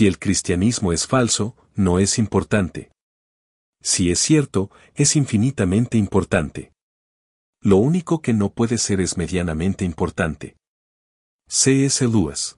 Si el cristianismo es falso, no es importante. Si es cierto, es infinitamente importante. Lo único que no puede ser es medianamente importante. C.S. Lewis